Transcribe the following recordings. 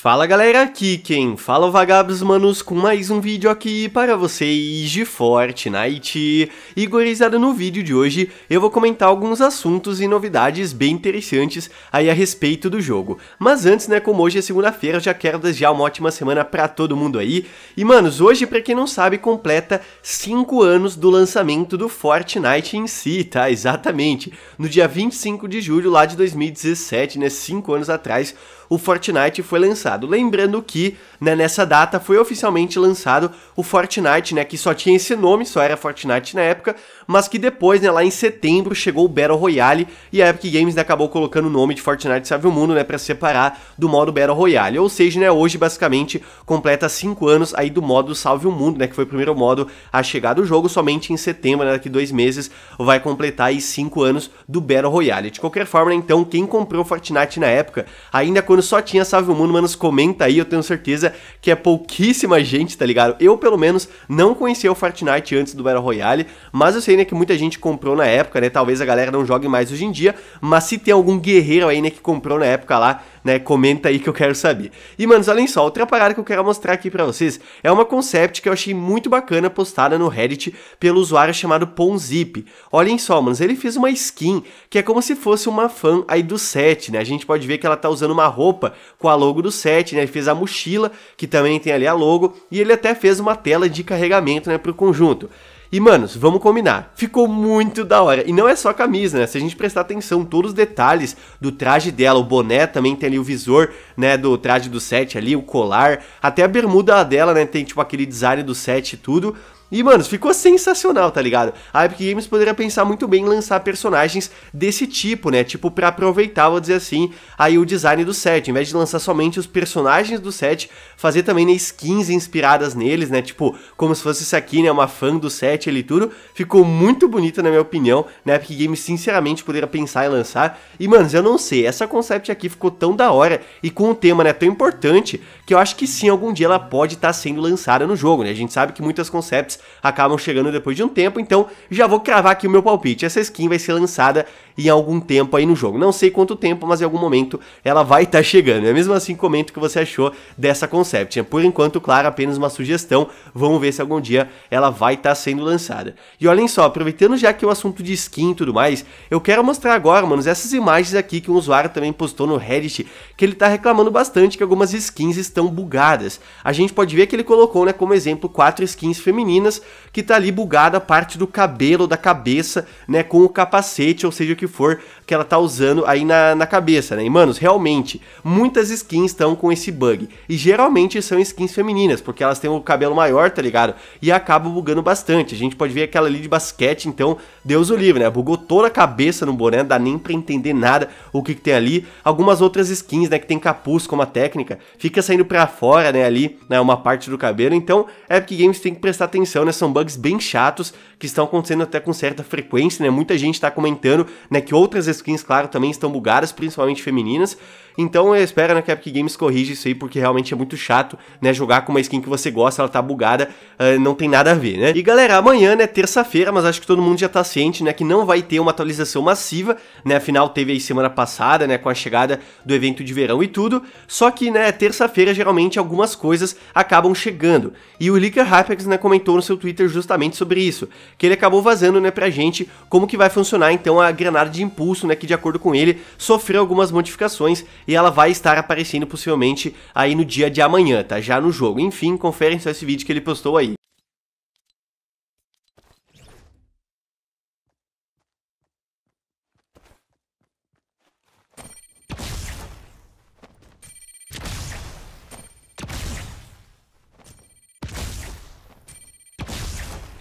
Fala galera, aqui quem fala é o Vagabos Manos com mais um vídeo aqui para vocês de Fortnite. Igorizado no vídeo de hoje eu vou comentar alguns assuntos e novidades bem interessantes aí a respeito do jogo. Mas antes, né, como hoje é segunda-feira, já quero desejar uma ótima semana para todo mundo aí. E manos, hoje para quem não sabe, completa 5 anos do lançamento do Fortnite em si, tá? Exatamente. No dia 25 de julho lá de 2017, né, 5 anos atrás, o Fortnite foi lançado. Lembrando que né, nessa data foi oficialmente lançado o Fortnite, né, que só tinha esse nome, só era Fortnite na época, mas que depois, né, lá em setembro, chegou o Battle Royale e a Epic Games né, acabou colocando o nome de Fortnite Save o Mundo né, para separar do modo Battle Royale. Ou seja, né, hoje basicamente completa 5 anos aí do modo Salve o Mundo, né, que foi o primeiro modo a chegar do jogo, somente em setembro, né, daqui dois meses, vai completar 5 anos do Battle Royale. De qualquer forma, né, então, quem comprou Fortnite na época, ainda quando mano, só tinha Salve o Mundo, manos, comenta aí, eu tenho certeza que é pouquíssima gente, tá ligado? Eu, pelo menos, não conhecia o Fortnite antes do Battle Royale, mas eu sei, né, que muita gente comprou na época, né, talvez a galera não jogue mais hoje em dia, mas se tem algum guerreiro aí, né, que comprou na época lá, né? Comenta aí que eu quero saber. E, manos, olhem só, outra parada que eu quero mostrar aqui para vocês é uma concept que eu achei muito bacana postada no Reddit pelo usuário chamado Ponzip. Olhem só, manos, ele fez uma skin que é como se fosse uma fan aí do set, né? A gente pode ver que ela tá usando uma roupa com a logo do set, né? Ele fez a mochila, que também tem ali a logo, e ele até fez uma tela de carregamento, né, pro conjunto. E, manos, vamos combinar. Ficou muito da hora. E não é só a camisa, né? Se a gente prestar atenção, todos os detalhes do traje dela, o boné também tem ali o visor, né? Do traje do set ali, o colar, até a bermuda dela, né? Tem tipo aquele design do set e tudo. E, mano, ficou sensacional, tá ligado? A Epic Games poderia pensar muito bem em lançar personagens desse tipo, né? Tipo, pra aproveitar, vou dizer assim, aí o design do set. Em vez de lançar somente os personagens do set, fazer também né, skins inspiradas neles, né? Tipo, como se fosse isso aqui, né? Uma fã do set ali tudo. Ficou muito bonito, na minha opinião. Na né? Epic Games, sinceramente, poderia pensar em lançar. E, mano, eu não sei. Essa concept aqui ficou tão da hora e com um tema, né? Tão importante que eu acho que sim, algum dia ela pode estar tá sendo lançada no jogo, né? A gente sabe que muitas concepts acabam chegando depois de um tempo, então já vou cravar aqui o meu palpite. Essa skin vai ser lançada em algum tempo aí no jogo. Não sei quanto tempo, mas em algum momento ela vai estar tá chegando. É mesmo assim, comento o que você achou dessa concept. Por enquanto, claro, apenas uma sugestão. Vamos ver se algum dia ela vai estar tá sendo lançada. E olhem só, aproveitando já que é o assunto de skin e tudo mais, eu quero mostrar agora, manos, essas imagens aqui que um usuário também postou no Reddit, que ele tá reclamando bastante que algumas skins estão bugadas. A gente pode ver que ele colocou, né, como exemplo, quatro skins femininas que tá ali bugada a parte do cabelo, da cabeça, né, com o capacete, ou seja, que for que ela tá usando aí na, na cabeça, né? E, manos, realmente, muitas skins estão com esse bug. E geralmente são skins femininas, porque elas têm o cabelo maior, tá ligado? E acaba bugando bastante. A gente pode ver aquela ali de basquete, então, Deus o livre, né? Bugou toda a cabeça no boné, dá nem pra entender nada o que, que tem ali. Algumas outras skins, né, que tem capuz como a técnica, fica saindo pra fora, né, ali, né, uma parte do cabelo. Então, Epic Games tem que prestar atenção, né? São bugs bem chatos que estão acontecendo até com certa frequência, né? Muita gente tá comentando, né? né, que outras skins, claro, também estão bugadas, principalmente femininas. Então eu espero né, que a Epic Games corrija isso aí, porque realmente é muito chato, né, jogar com uma skin que você gosta, ela tá bugada, uh, não tem nada a ver, né. E galera, amanhã, né, terça-feira, mas acho que todo mundo já tá ciente, né, que não vai ter uma atualização massiva, né, afinal teve aí semana passada, né, com a chegada do evento de verão e tudo, só que, né, terça-feira geralmente algumas coisas acabam chegando. E o Licker Hypex, né, comentou no seu Twitter justamente sobre isso, que ele acabou vazando, né, pra gente como que vai funcionar então a granada de Impulso, né, que de acordo com ele sofreu algumas modificações e ela vai estar aparecendo possivelmente aí no dia de amanhã, tá? Já no jogo. Enfim, conferem só esse vídeo que ele postou aí.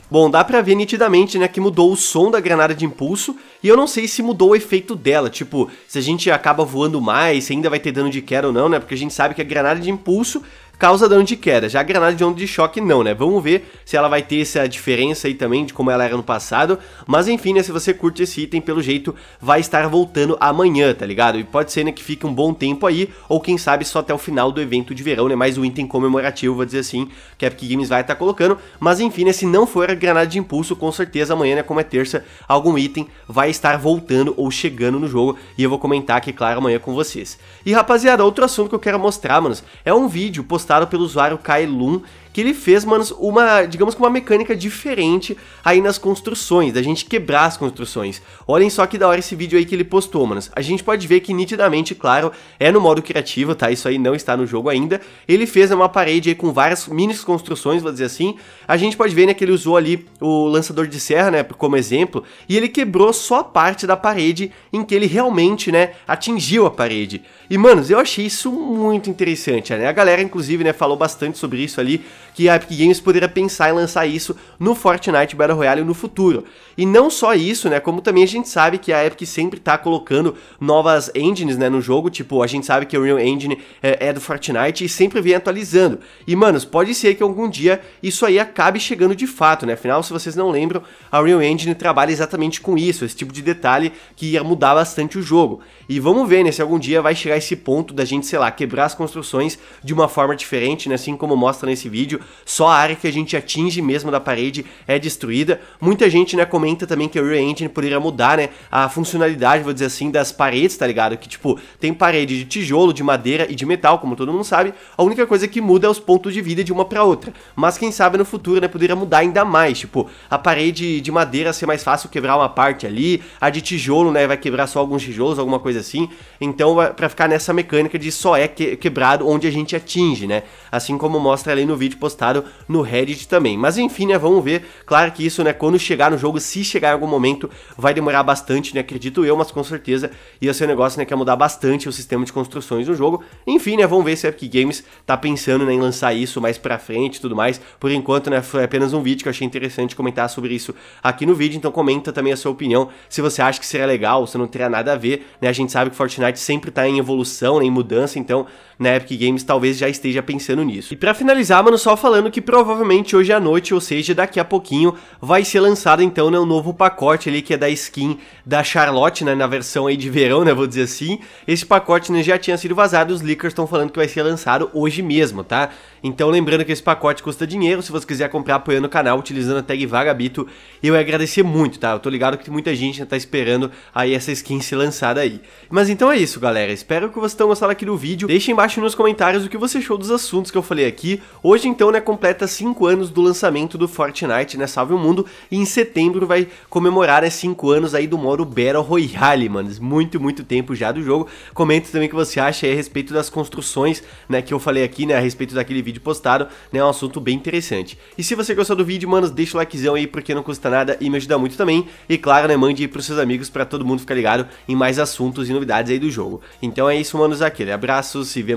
Bom, dá pra ver nitidamente, né, que mudou o som da granada de impulso, e eu não sei se mudou o efeito dela, tipo, se a gente acaba voando mais, se ainda vai ter dano de queda ou não, né, porque a gente sabe que a granada de impulso causa dano de queda. Já a granada de onda de choque não, né? Vamos ver se ela vai ter essa diferença aí também de como ela era no passado. Mas enfim, né? Se você curte esse item, pelo jeito vai estar voltando amanhã, tá ligado? E pode ser né, que fique um bom tempo aí, ou quem sabe só até o final do evento de verão, né? Mais um item comemorativo, vou dizer assim, que a Epic Games vai estar tá colocando. Mas enfim, né? Se não for a granada de impulso, com certeza amanhã, né? Como é terça, algum item vai estar voltando ou chegando no jogo. E eu vou comentar aqui, claro, amanhã com vocês. E rapaziada, outro assunto que eu quero mostrar, manos, é um vídeo postado postado pelo usuário Kailun que ele fez, manos, uma, digamos que uma mecânica diferente aí nas construções, da gente quebrar as construções. Olhem só que da hora esse vídeo aí que ele postou, manos. A gente pode ver que nitidamente, claro, é no modo criativo, tá? Isso aí não está no jogo ainda. Ele fez uma parede aí com várias mini construções, vou dizer assim. A gente pode ver, né, que ele usou ali o lançador de serra, né, como exemplo, e ele quebrou só a parte da parede em que ele realmente, né, atingiu a parede. E, manos, eu achei isso muito interessante, né? A galera, inclusive, né, falou bastante sobre isso ali que a Epic Games poderia pensar em lançar isso no Fortnite Battle Royale no futuro. E não só isso, né, como também a gente sabe que a Epic sempre tá colocando novas engines, né, no jogo, tipo, a gente sabe que o Real Engine é, é do Fortnite e sempre vem atualizando. E, manos, pode ser que algum dia isso aí acabe chegando de fato, né, afinal, se vocês não lembram, a Real Engine trabalha exatamente com isso, esse tipo de detalhe que ia mudar bastante o jogo. E vamos ver, né, se algum dia vai chegar esse ponto da gente, sei lá, quebrar as construções de uma forma diferente, né, assim como mostra nesse vídeo, só a área que a gente atinge mesmo da parede é destruída. Muita gente, né, comenta também que o Real Engine poderia mudar, né, a funcionalidade, vou dizer assim, das paredes, tá ligado? Que, tipo, tem parede de tijolo, de madeira e de metal, como todo mundo sabe. A única coisa que muda é os pontos de vida de uma para outra. Mas quem sabe no futuro, né, poderia mudar ainda mais, tipo, a parede de madeira ser mais fácil quebrar uma parte ali, a de tijolo, né, vai quebrar só alguns tijolos, alguma coisa assim. Então, é para ficar nessa mecânica de só é que quebrado onde a gente atinge, né? Assim como mostra ali no vídeo vídeo postado no Reddit também. Mas enfim, né, vamos ver. Claro que isso, né, quando chegar no jogo, se chegar em algum momento, vai demorar bastante, né, acredito eu, mas com certeza ia ser um negócio, né, que ia mudar bastante o sistema de construções do jogo. Enfim, né, vamos ver se a Epic Games tá pensando né, em lançar isso mais pra frente e tudo mais. Por enquanto, né, foi apenas um vídeo que eu achei interessante comentar sobre isso aqui no vídeo, então comenta também a sua opinião, se você acha que seria legal, se não teria nada a ver, né, a gente sabe que Fortnite sempre tá em evolução, né, em mudança, então na Epic Games talvez já esteja pensando nisso. E para finalizar, mano, só falando que provavelmente hoje à noite, ou seja, daqui a pouquinho, vai ser lançado então né, um novo pacote ali que é da skin da Charlotte, né, na versão aí de verão, né, vou dizer assim. Esse pacote né, já tinha sido vazado, os leakers estão falando que vai ser lançado hoje mesmo, tá? Então lembrando que esse pacote custa dinheiro, se você quiser comprar apoiando o canal, utilizando a tag Vagabito, eu ia agradecer muito, tá? Eu tô ligado que muita gente tá esperando aí essa skin ser lançada aí. Mas então é isso, galera. Espero que vocês tenham gostado aqui do vídeo. Deixem embaixo abaixo nos comentários o que você achou dos assuntos que eu falei aqui. Hoje então, né, completa 5 anos do lançamento do Fortnite, né, salve o mundo, e em setembro vai comemorar, né, 5 anos aí do modo Battle Royale, mano, muito, muito tempo já do jogo. Comente também o que você acha aí a respeito das construções, né, que eu falei aqui, né, a respeito daquele vídeo postado, né, é um assunto bem interessante. E se você gostou do vídeo, mano, deixa o likezão aí, porque não custa nada e me ajuda muito também. E claro, né, mande aí pros seus amigos para todo mundo ficar ligado em mais assuntos e novidades aí do jogo. Então é isso, manos, aquele abraço, se vê